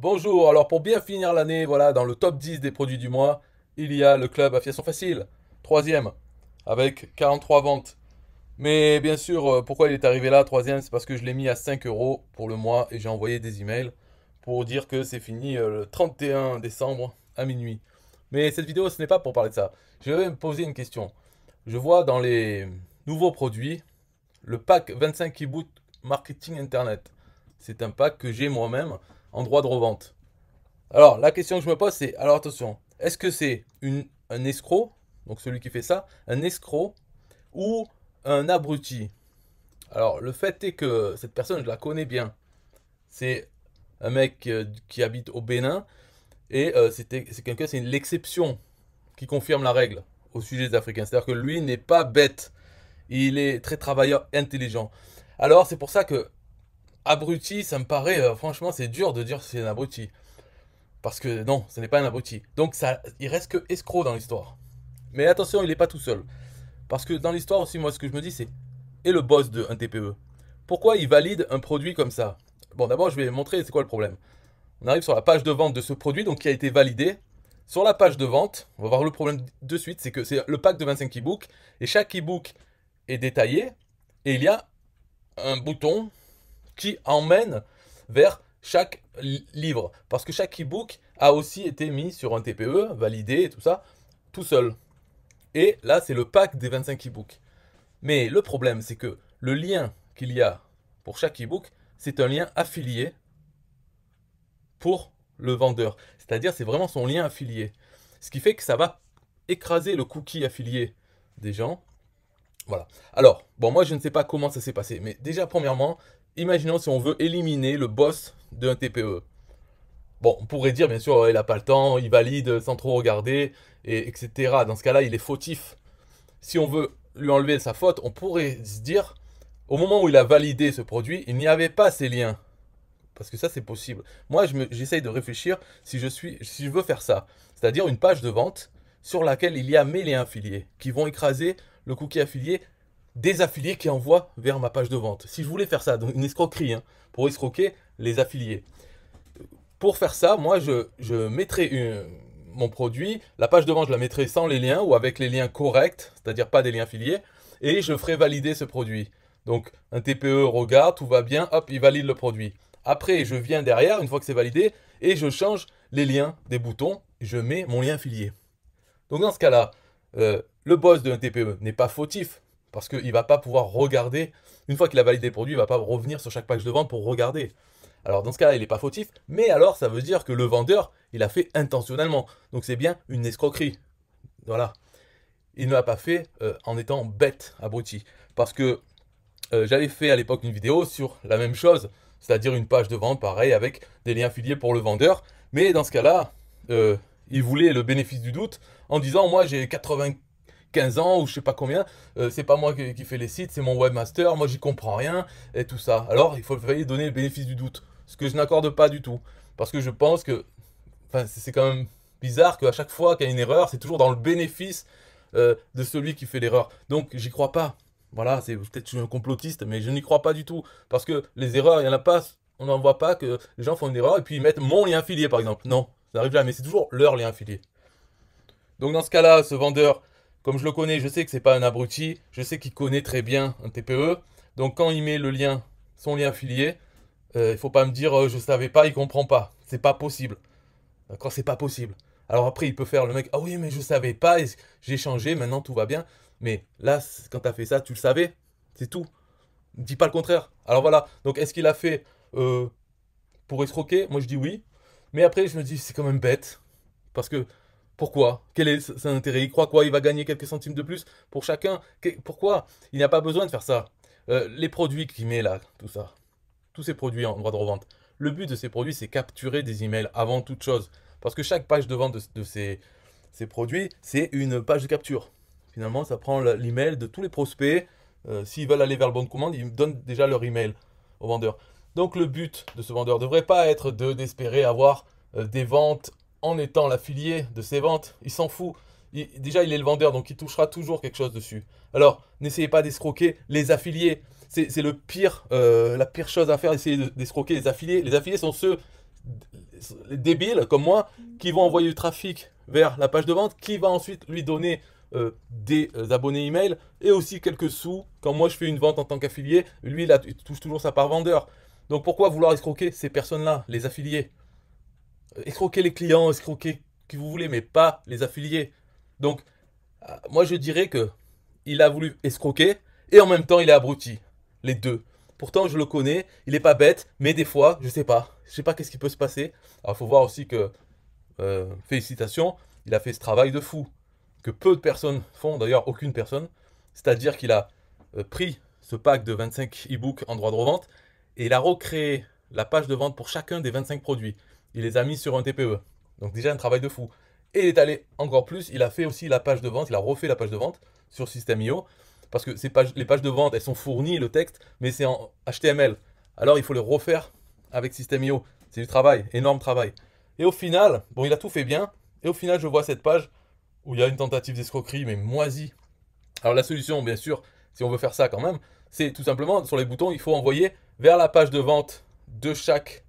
Bonjour, alors pour bien finir l'année, voilà, dans le top 10 des produits du mois, il y a le club Affiliation Facile, troisième, avec 43 ventes. Mais bien sûr, euh, pourquoi il est arrivé là, troisième, c'est parce que je l'ai mis à 5 euros pour le mois et j'ai envoyé des emails pour dire que c'est fini euh, le 31 décembre à minuit. Mais cette vidéo, ce n'est pas pour parler de ça. Je vais me poser une question. Je vois dans les nouveaux produits le pack 25 e Marketing Internet. C'est un pack que j'ai moi-même en droit de revente. Alors, la question que je me pose, c'est alors attention, est-ce que c'est un escroc, donc celui qui fait ça, un escroc ou un abruti Alors, le fait est que cette personne, je la connais bien. C'est un mec euh, qui habite au Bénin et euh, c'était c'est quelqu'un, c'est l'exception qui confirme la règle au sujet des Africains. C'est-à-dire que lui n'est pas bête, il est très travailleur, intelligent. Alors, c'est pour ça que abruti, ça me paraît, euh, franchement, c'est dur de dire c'est un abruti. Parce que non, ce n'est pas un abruti. Donc ça, il reste que escroc dans l'histoire. Mais attention, il n'est pas tout seul. Parce que dans l'histoire aussi, moi, ce que je me dis, c'est et le boss d'un TPE Pourquoi il valide un produit comme ça Bon, d'abord, je vais montrer c'est quoi le problème. On arrive sur la page de vente de ce produit, donc qui a été validé. Sur la page de vente, on va voir le problème de suite, c'est que c'est le pack de 25 e et chaque e-book est détaillé, et il y a un bouton qui emmène vers chaque livre. Parce que chaque e-book a aussi été mis sur un TPE, validé et tout ça, tout seul. Et là, c'est le pack des 25 e-books. Mais le problème, c'est que le lien qu'il y a pour chaque e-book, c'est un lien affilié pour le vendeur. C'est-à-dire, c'est vraiment son lien affilié. Ce qui fait que ça va écraser le cookie affilié des gens. Voilà. Alors, bon, moi, je ne sais pas comment ça s'est passé. Mais déjà, premièrement, imaginons si on veut éliminer le boss d'un TPE. Bon, on pourrait dire, bien sûr, oh, il n'a pas le temps, il valide sans trop regarder, et, etc. Dans ce cas-là, il est fautif. Si on veut lui enlever sa faute, on pourrait se dire, au moment où il a validé ce produit, il n'y avait pas ces liens. Parce que ça, c'est possible. Moi, j'essaye de réfléchir si je, suis, si je veux faire ça. C'est-à-dire une page de vente sur laquelle il y a mes liens affiliés, qui vont écraser le cookie affilié des affiliés qui envoient vers ma page de vente. Si je voulais faire ça, donc une escroquerie, hein, pour escroquer les affiliés. Pour faire ça, moi, je, mettrais mon produit, la page de vente, je la mettrais sans les liens ou avec les liens corrects, c'est-à-dire pas des liens affiliés, et je ferai valider ce produit. Donc, un TPE regarde, tout va bien, hop, il valide le produit. Après, je viens derrière, une fois que c'est validé, et je change les liens des boutons, je mets mon lien affilié. Donc, dans ce cas-là, euh, le boss d'un TPE n'est pas fautif, parce qu'il ne va pas pouvoir regarder, une fois qu'il a validé le produit, il ne va pas revenir sur chaque page de vente pour regarder. Alors dans ce cas-là, il n'est pas fautif, mais alors ça veut dire que le vendeur, il a fait intentionnellement. Donc c'est bien une escroquerie. Voilà. Il ne l'a pas fait euh, en étant bête, abruti. Parce que euh, j'avais fait à l'époque une vidéo sur la même chose, c'est-à-dire une page de vente, pareil, avec des liens affiliés pour le vendeur. Mais dans ce cas-là, euh, il voulait le bénéfice du doute en disant, moi j'ai 80 15 ans ou je sais pas combien. Euh, c'est pas moi qui, qui fais les sites, c'est mon webmaster, moi j'y comprends rien et tout ça. Alors il faut donner le bénéfice du doute, ce que je n'accorde pas du tout. Parce que je pense que c'est quand même bizarre qu'à chaque fois qu'il y a une erreur, c'est toujours dans le bénéfice euh, de celui qui fait l'erreur. Donc j'y crois pas. Voilà, c'est peut-être un complotiste, mais je n'y crois pas du tout. Parce que les erreurs, il n'y en a pas. On n'en voit pas que les gens font une erreur et puis ils mettent mon lien filier, par exemple. Non, ça n'arrive jamais. C'est toujours leur lien filier. Donc dans ce cas-là, ce vendeur, comme je le connais, je sais que c'est pas un abruti, je sais qu'il connaît très bien un TPE. Donc quand il met le lien, son lien affilié, euh, il ne faut pas me dire Je euh, je savais pas, il comprend pas. C'est pas possible. D'accord, c'est pas possible. Alors après, il peut faire le mec, ah oui, mais je savais pas, j'ai changé, maintenant tout va bien. Mais là, quand tu as fait ça, tu le savais, c'est tout. Dis pas le contraire. Alors voilà, donc est-ce qu'il a fait euh, pour escroquer Moi je dis oui. Mais après, je me dis, c'est quand même bête. Parce que pourquoi Quel est son intérêt Il croit quoi Il va gagner quelques centimes de plus pour chacun Pourquoi Il n'y a pas besoin de faire ça. Euh, les produits qu'il met là, tout ça, tous ces produits en droit de revente, le but de ces produits, c'est capturer des emails avant toute chose. Parce que chaque page de vente de, ces, produits, c'est une page de capture. Finalement, ça prend l'email de tous les prospects. Euh, s'ils veulent aller vers le bon de commande, ils donnent déjà leur email au vendeur. Donc le but de ce vendeur ne devrait pas être d'espérer avoir euh, des ventes en étant l'affilié de ses ventes, il s'en fout. déjà, il est le vendeur, donc il touchera toujours quelque chose dessus. Alors, n'essayez pas d'escroquer les affiliés. C'est le pire, euh, la pire chose à faire, essayer d'escroquer les affiliés. Les affiliés sont ceux débiles comme moi qui vont envoyer le trafic vers la page de vente, qui va ensuite lui donner euh, des euh, abonnés email et aussi quelques sous. Quand moi je fais une vente en tant qu'affilié, lui il, il touche toujours sa part vendeur. Donc pourquoi vouloir escroquer ces personnes-là, les affiliés euh, escroquer les clients, escroquer qui vous voulez, mais pas les affiliés. Donc, euh, moi je dirais que il a voulu escroquer et en même temps il est abruti. Les deux. Pourtant, je le connais, il n'est pas bête, mais des fois, je sais pas. Je sais pas qu'est-ce qui peut se passer. Alors, faut voir aussi que, euh, félicitations, il a fait ce travail de fou, que peu de personnes font, d'ailleurs, aucune personne. C'est-à-dire qu'il a pris ce pack de 25 e-books en droit de revente et il a recréé la page de vente pour chacun des 25 produits il les a mis sur un TPE. Donc déjà un travail de fou. Et il est allé encore plus, il a fait aussi la page de vente, il a refait la page de vente sur System.io, parce que ces pages, les pages de vente, elles sont fournies, le texte, mais c'est en HTML. Alors il faut le refaire avec System.io. C'est du travail, énorme travail. Et au final, bon, il a tout fait bien, et au final, je vois cette page où il y a une tentative d'escroquerie, mais moisie. Alors la solution, bien sûr, si on veut faire ça quand même, c'est tout simplement, sur les boutons, il faut envoyer vers la page de vente de chaque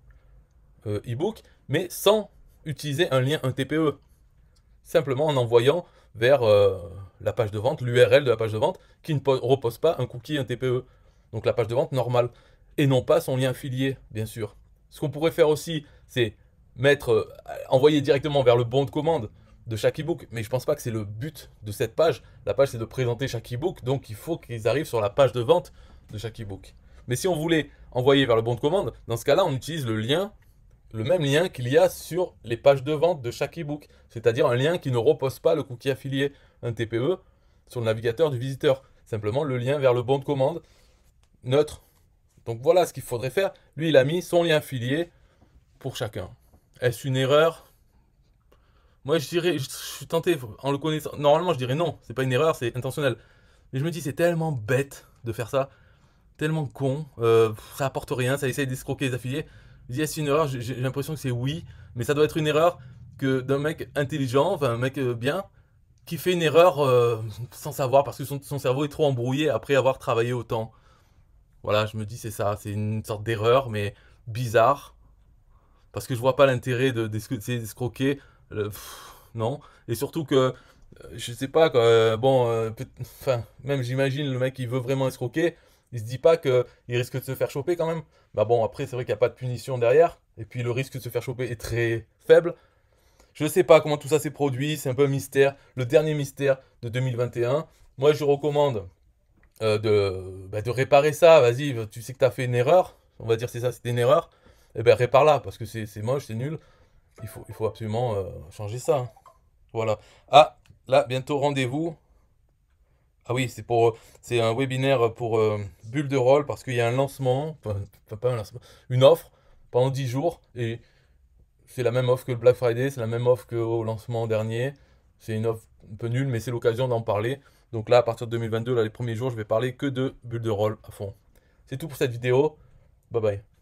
euh, e-book, mais sans utiliser un lien, un TPE. Simplement en envoyant vers euh, la page de vente, l'URL de la page de vente, qui ne repose pas un cookie, un TPE. Donc la page de vente normale. Et non pas son lien filier bien sûr. Ce qu'on pourrait faire aussi, c'est mettre, euh, envoyer directement vers le bon de commande de chaque ebook. Mais je pense pas que c'est le but de cette page. La page, c'est de présenter chaque ebook. Donc il faut qu'ils arrivent sur la page de vente de chaque ebook. Mais si on voulait envoyer vers le bon de commande, dans ce cas-là, on utilise le lien le même lien qu'il y a sur les pages de vente de chaque ebook, c'est-à-dire un lien qui ne repose pas le cookie affilié, un TPE, sur le navigateur du visiteur. Simplement le lien vers le bon de commande neutre. Donc voilà ce qu'il faudrait faire. Lui, il a mis son lien affilié pour chacun. Est-ce une erreur Moi, je dirais, je suis tenté en le connaissant. Normalement, je dirais non, c'est pas une erreur, c'est intentionnel. Mais je me dis, c'est tellement bête de faire ça, tellement con, euh, ça apporte rien, ça essaye d'escroquer les affiliés dis, ah, est-ce une erreur J'ai l'impression que c'est oui, mais ça doit être une erreur que d'un mec intelligent, enfin un mec euh, bien, qui fait une erreur euh, sans savoir parce que son, cerveau est trop embrouillé après avoir travaillé autant. Voilà, je me dis, c'est ça, c'est une sorte d'erreur, mais bizarre. Parce que je vois pas l'intérêt de, d'escroquer. escroquer non. Et surtout que, euh, je sais pas, quoi, bon, enfin, même j'imagine le mec il veut vraiment escroquer il se dit pas qu'il risque de se faire choper quand même. Bah bon, après, c'est vrai qu'il n'y a pas de punition derrière. Et puis le risque de se faire choper est très faible. Je ne sais pas comment tout ça s'est produit, c'est un peu un mystère. Le dernier mystère de 2021. Moi, je recommande euh, bah, de, réparer ça. Vas-y, tu sais que tu as fait une erreur. On va dire c'est ça, c'était une erreur. Eh bien, répare-la parce que c'est moche, c'est nul. Il faut, absolument euh, changer ça. Hein. Voilà. Ah, là, bientôt rendez-vous ah oui, c'est pour c'est un webinaire pour euh, bulle de rôle parce qu'il y a un lancement, enfin, pas un lancement, une offre pendant 10 jours et c'est la même offre que le Black Friday, c'est la même offre qu'au lancement dernier. C'est une offre un peu nulle, mais c'est l'occasion d'en parler. Donc là, à partir de 2022, là, les premiers jours, je vais parler que de bulle de rôle à fond. C'est tout pour cette vidéo. Bye bye.